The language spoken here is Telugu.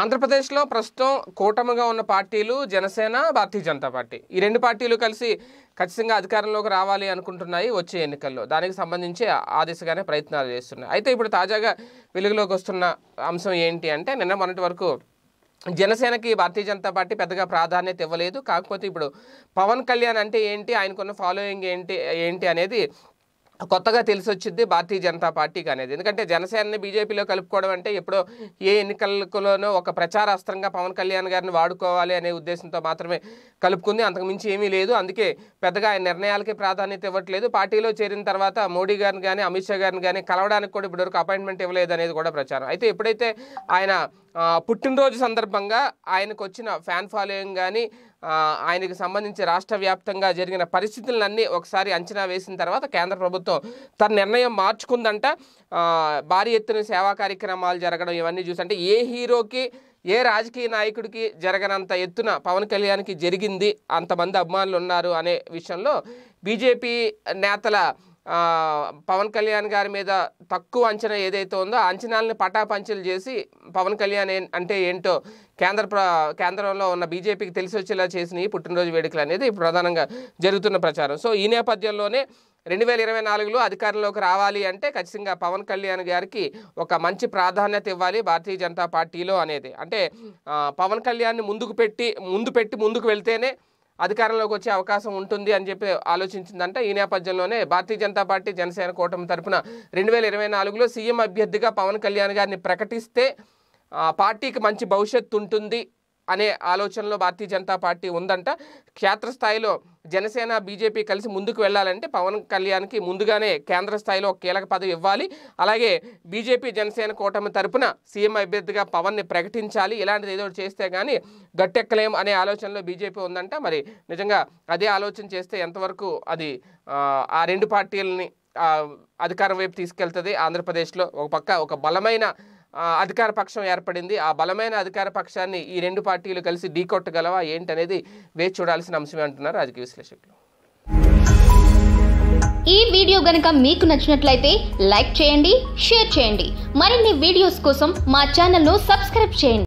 ఆంధ్రప్రదేశ్లో ప్రస్తుతం కూటమిగా ఉన్న పార్టీలు జనసేన భారతీయ జనతా పార్టీ ఈ రెండు పార్టీలు కలిసి ఖచ్చితంగా అధికారంలోకి రావాలి అనుకుంటున్నాయి వచ్చే ఎన్నికల్లో దానికి సంబంధించి ఆ దిశగానే ప్రయత్నాలు చేస్తున్నాయి అయితే ఇప్పుడు తాజాగా వెలుగులోకి వస్తున్న అంశం ఏంటి అంటే నిన్న మొన్నటి వరకు జనసేనకి భారతీయ జనతా పార్టీ పెద్దగా ప్రాధాన్యత ఇవ్వలేదు కాకపోతే ఇప్పుడు పవన్ కళ్యాణ్ అంటే ఏంటి ఆయనకున్న ఫాలోయింగ్ ఏంటి ఏంటి అనేది కొత్తగా తెలిసి వచ్చింది భారతీయ జనతా పార్టీకి అనేది ఎందుకంటే జనసేనని బీజేపీలో కలుపుకోవడం అంటే ఎప్పుడో ఏ ఎన్నికలలోనో ఒక అస్త్రంగా పవన్ కళ్యాణ్ గారిని వాడుకోవాలి అనే ఉద్దేశంతో మాత్రమే కలుపుకుంది అంతకుమించి ఏమీ లేదు అందుకే పెద్దగా ఆయన నిర్ణయాలకి ప్రాధాన్యత ఇవ్వట్లేదు పార్టీలో చేరిన తర్వాత మోడీ గారిని కానీ అమిత్ షా గారిని కానీ కలవడానికి కూడా ఇప్పటివరకు అపాయింట్మెంట్ ఇవ్వలేదు అనేది కూడా ప్రచారం అయితే ఎప్పుడైతే ఆయన పుట్టినరోజు సందర్భంగా ఆయనకు వచ్చిన ఫ్యాన్ ఫాలోయింగ్ కానీ ఆయనకు సంబంధించి రాష్ట్ర వ్యాప్తంగా జరిగిన పరిస్థితులన్నీ ఒకసారి అంచనా వేసిన తర్వాత కేంద్ర ప్రభుత్వం తన నిర్ణయం మార్చుకుందంట భారీ ఎత్తున సేవా కార్యక్రమాలు జరగడం ఇవన్నీ చూసి అంటే ఏ హీరోకి ఏ రాజకీయ నాయకుడికి జరగనంత ఎత్తున పవన్ కళ్యాణ్కి జరిగింది అంతమంది అభిమానులు ఉన్నారు అనే విషయంలో బీజేపీ నేతల పవన్ కళ్యాణ్ గారి మీద తక్కువ అంచనా ఏదైతే ఉందో ఆ అంచనాలని పటాపంచలు చేసి పవన్ కళ్యాణ్ అంటే ఏంటో కేంద్ర కేంద్రంలో ఉన్న బీజేపీకి తెలిసి వచ్చేలా చేసిన ఈ పుట్టినరోజు వేడుకలు అనేది ప్రధానంగా జరుగుతున్న ప్రచారం సో ఈ నేపథ్యంలోనే రెండు వేల ఇరవై నాలుగులో అధికారంలోకి రావాలి అంటే ఖచ్చితంగా పవన్ కళ్యాణ్ గారికి ఒక మంచి ప్రాధాన్యత ఇవ్వాలి భారతీయ జనతా పార్టీలో అనేది అంటే పవన్ కళ్యాణ్ని ముందుకు పెట్టి ముందు పెట్టి ముందుకు వెళ్తేనే అధికారంలోకి వచ్చే అవకాశం ఉంటుంది అని చెప్పి ఆలోచించిందంట ఈ నేపథ్యంలోనే భారతీయ జనతా పార్టీ జనసేన కూటమి తరఫున రెండు వేల ఇరవై నాలుగులో సీఎం అభ్యర్థిగా పవన్ కళ్యాణ్ గారిని ప్రకటిస్తే పార్టీకి మంచి భవిష్యత్తు ఉంటుంది అనే ఆలోచనలో భారతీయ జనతా పార్టీ ఉందంట క్షేత్రస్థాయిలో జనసేన బీజేపీ కలిసి ముందుకు వెళ్ళాలంటే పవన్ కళ్యాణ్కి ముందుగానే కేంద్ర స్థాయిలో కీలక పదవి ఇవ్వాలి అలాగే బీజేపీ జనసేన కూటమి తరపున సీఎం అభ్యర్థిగా పవన్ని ప్రకటించాలి ఇలాంటిది ఏదో చేస్తే కానీ గట్టెక్కలేం అనే ఆలోచనలో బీజేపీ ఉందంట మరి నిజంగా అదే ఆలోచన చేస్తే ఎంతవరకు అది ఆ రెండు పార్టీలని అధికారం వైపు తీసుకెళ్తుంది ఆంధ్రప్రదేశ్లో ఒక పక్క ఒక బలమైన అధికార పక్షం ఏర్పడింది ఆ బలమైన అధికార పక్షాన్ని ఈ రెండు పార్టీలు కలిసి ఢీకొట్టగలవా ఏంటనేది వేచి చూడాల్సిన అంశమే అంటున్నారు రాజకీయ విశ్లేషకులు ఈ వీడియో గనుక మీకు నచ్చినట్లయితే లైక్ చేయండి షేర్ చేయండి మరిన్ని వీడియోస్ కోసం మా ఛానల్ను సబ్స్క్రైబ్ చేయండి